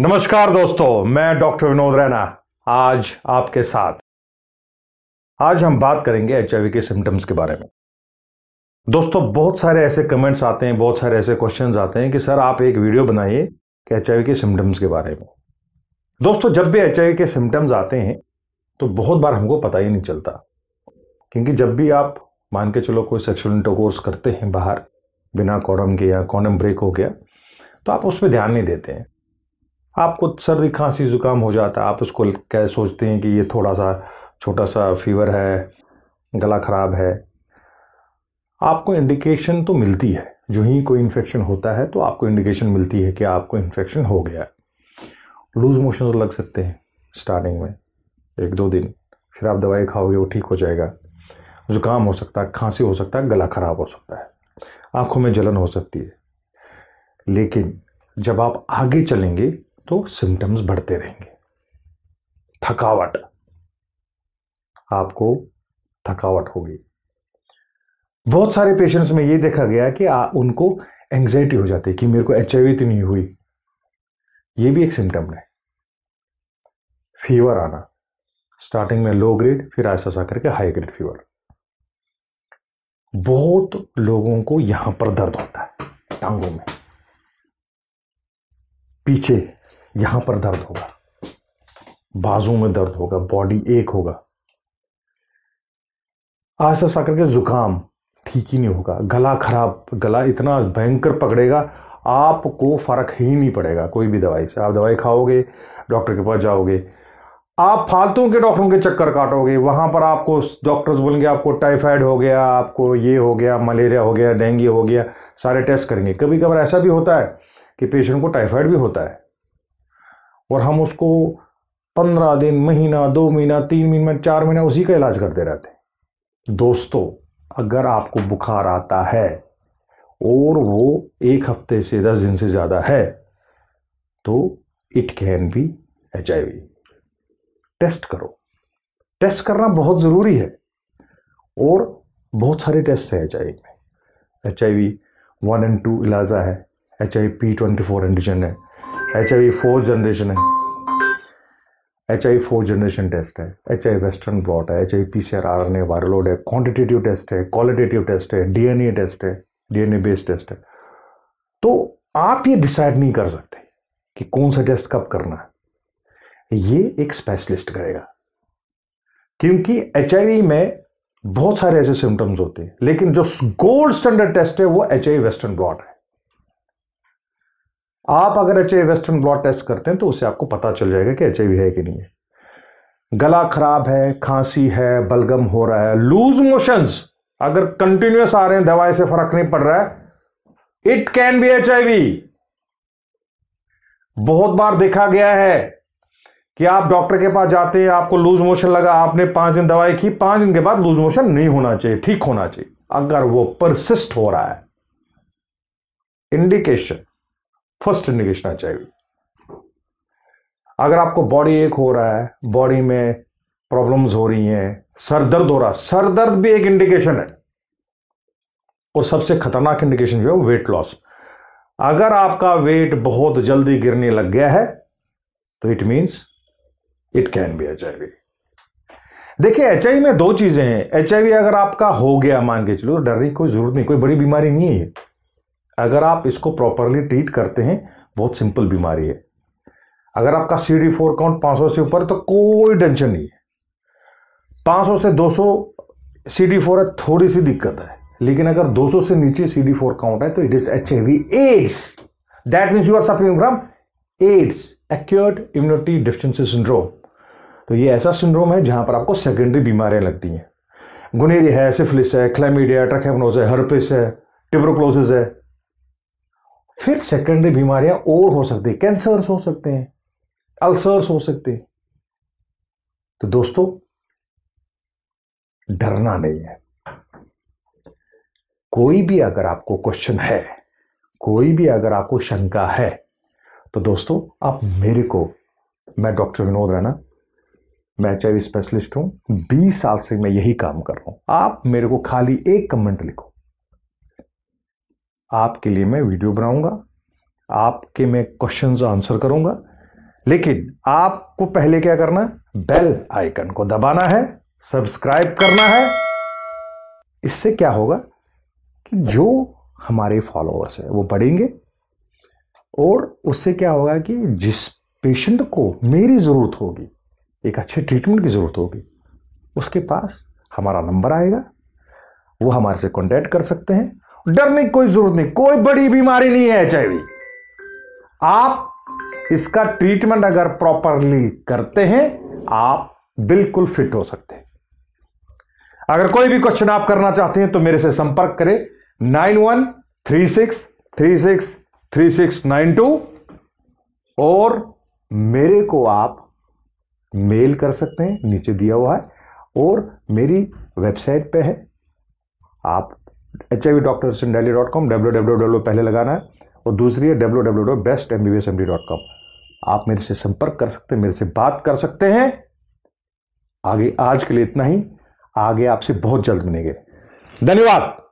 नमस्कार दोस्तों मैं डॉक्टर विनोद रैना आज आपके साथ आज हम बात करेंगे एच के सिम्टम्स के बारे में दोस्तों बहुत सारे ऐसे कमेंट्स आते हैं बहुत सारे ऐसे क्वेश्चन आते हैं कि सर आप एक वीडियो बनाइए कि एच के सिम्टम्स के बारे में दोस्तों जब भी एच के सिम्टम्स आते हैं तो बहुत बार हमको पता ही नहीं चलता क्योंकि जब भी आप मान के चलो कोई सेक्शुअल इंटरकोर्स करते हैं बाहर बिना कॉडम के या कॉडम ब्रेक हो गया तो आप उस पर ध्यान नहीं देते हैं आपको सर्दी खांसी ज़ुकाम हो जाता है आप उसको क्या सोचते हैं कि ये थोड़ा सा छोटा सा फीवर है गला ख़राब है आपको इंडिकेशन तो मिलती है जो ही कोई इन्फेक्शन होता है तो आपको इंडिकेशन मिलती है कि आपको इन्फेक्शन हो गया है लूज़ मोशंस लग सकते हैं स्टार्टिंग में एक दो दिन फिर आप दवाई खाओगे वो ठीक हो जाएगा ज़ुकाम हो सकता है खांसी हो सकता है गला ख़राब हो सकता है आँखों में जलन हो सकती है लेकिन जब आप आगे चलेंगे तो सिम्टम्स बढ़ते रहेंगे थकावट आपको थकावट होगी बहुत सारे पेशेंट्स में ये देखा गया कि आ, उनको एंग्जाइटी हो जाती है कि मेरे को एच तो नहीं हुई ये भी एक सिम्टम है फीवर आना स्टार्टिंग में लो ग्रेड फिर ऐसा सा करके हाई ग्रेड फीवर बहुत लोगों को यहां पर दर्द होता है टांगों में पीछे यहां पर दर्द होगा बाजू में दर्द होगा बॉडी एक होगा आहिस्ता सा करके जुकाम ठीक ही नहीं होगा गला खराब गला इतना भयंकर पकड़ेगा आपको फर्क ही नहीं पड़ेगा कोई भी दवाई से आप दवाई खाओगे डॉक्टर के पास जाओगे आप फालतू के डॉक्टरों के चक्कर काटोगे वहां पर आपको डॉक्टर्स बोलेंगे आपको टाइफाइड हो गया आपको ये हो गया मलेरिया हो गया डेंगू हो गया सारे टेस्ट करेंगे कभी कभार ऐसा भी होता है कि पेशेंट को टाइफाइड भी होता है और हम उसको पंद्रह दिन महीना दो महीना तीन महीना चार महीना उसी का इलाज करते रहते हैं दोस्तों अगर आपको बुखार आता है और वो एक हफ्ते से दस दिन से ज़्यादा है तो it can be H test करो टेस्ट करना बहुत ज़रूरी है और बहुत सारे टेस्ट हैं एच आई में H I V one and two इलाजा है H I P twenty four antigen है एच आई फोर्थ जनरेशन है H I four generation test है एच आई वेस्टर्न ब्लॉट है H I P C R R N A viral load है quantitative test है qualitative test है D N A test है D N A based test है तो आप ये डिसाइड नहीं कर सकते कि कौन सा टेस्ट कब करना है ये एक स्पेशलिस्ट करेगा क्योंकि एच आई वी में बहुत सारे ऐसे सिम्टम्स होते हैं लेकिन जो गोल्ड स्टैंडर्ड टेस्ट है वो एच आई वेस्टर्न ब्लॉट है आप अगर एच वेस्टर्न ब्लॉट टेस्ट करते हैं तो उसे आपको पता चल जाएगा कि एच है कि नहीं है गला खराब है खांसी है बलगम हो रहा है लूज मोशंस अगर कंटिन्यूस आ रहे हैं दवाई से फर्क नहीं पड़ रहा है इट कैन बी एच बहुत बार देखा गया है कि आप डॉक्टर के पास जाते हैं आपको लूज मोशन लगा आपने पांच दिन दवाई की पांच दिन के बाद लूज मोशन नहीं होना चाहिए ठीक होना चाहिए अगर वो परसिस्ट हो रहा है इंडिकेशन फर्स्ट निगेशन चाहिए अगर आपको बॉडी एक हो रहा है बॉडी में प्रॉब्लम्स हो रही हैं सर दर्द हो रहा है सर दर्द भी एक इंडिकेशन है और सबसे खतरनाक इंडिकेशन जो है वेट लॉस अगर आपका वेट बहुत जल्दी गिरने लग गया है तो it means it can be H I V देखिए एच आई में दो चीजें हैं एच आई वी अगर आपका हो गया मान के चलो डर की कोई जरूरत नहीं कोई बड़ी बीमारी नहीं है अगर आप इसको प्रॉपरली ट्रीट करते हैं बहुत सिंपल बीमारी है अगर आपका सी डी फोर काउंट पाँच से ऊपर तो कोई टेंशन नहीं है पाँच से दो सौ सी डी फोर है थोड़ी सी दिक्कत है लेकिन अगर दो सौ से नीचे सी डी फोर काउंट है तो it is H V AIDS that means you are suffering from AIDS acquired immunity deficiency syndrome तो ये ऐसा सिंड्रोम है जहां पर आपको सेकेंडरी बीमारियां लगती हैं गुनेरिया है सिफिलिस है क्लेमीडिया ट्रैकेमनोज है हर्पिस है टिब्रोक्लोसिस है फिर सेकेंडरी बीमारियां और हो सकती है कैंसर्स हो सकते हैं अल्सर्स हो सकते हैं तो दोस्तों डरना नहीं है कोई भी अगर आपको क्वेश्चन है कोई भी अगर आपको शंका है तो दोस्तों आप मेरे को मैं डॉक्टर विनोद रैना मैं एच स्पेशलिस्ट हूं बीस साल से मैं यही काम कर रहा हूं आप मेरे को खाली एक कमेंट लिखो आपके लिए मैं वीडियो बनाऊंगा आपके मैं क्वेश्चन आंसर करूंगा लेकिन आपको पहले क्या करना बेल आइकन को दबाना है सब्सक्राइब करना है इससे क्या होगा कि जो हमारे फॉलोअर्स हैं वो बढ़ेंगे और उससे क्या होगा कि जिस पेशेंट को मेरी ज़रूरत होगी एक अच्छे ट्रीटमेंट की ज़रूरत होगी उसके पास हमारा नंबर आएगा वो हमारे से कॉन्टैक्ट कर सकते हैं डरने की कोई जरूरत नहीं कोई बड़ी बीमारी नहीं है एचआईवी आप इसका ट्रीटमेंट अगर प्रॉपरली करते हैं आप बिल्कुल फिट हो सकते हैं अगर कोई भी क्वेश्चन आप करना चाहते हैं तो मेरे से संपर्क करें nine one three six three six three six nine two और मेरे को आप मेल कर सकते हैं नीचे दिया हुआ है और मेरी वेबसाइट पे है आप H I V doctor in daily dot com W W W पहले लगाना है और दूसरी है W W W best M B S M D dot com आप मेरे से संपर्क कर सकते हैं मेरे से बात कर सकते हैं आगे आज के लिए इतना ही आगे आपसे बहुत जल्द मिलेंगे धन्यवाद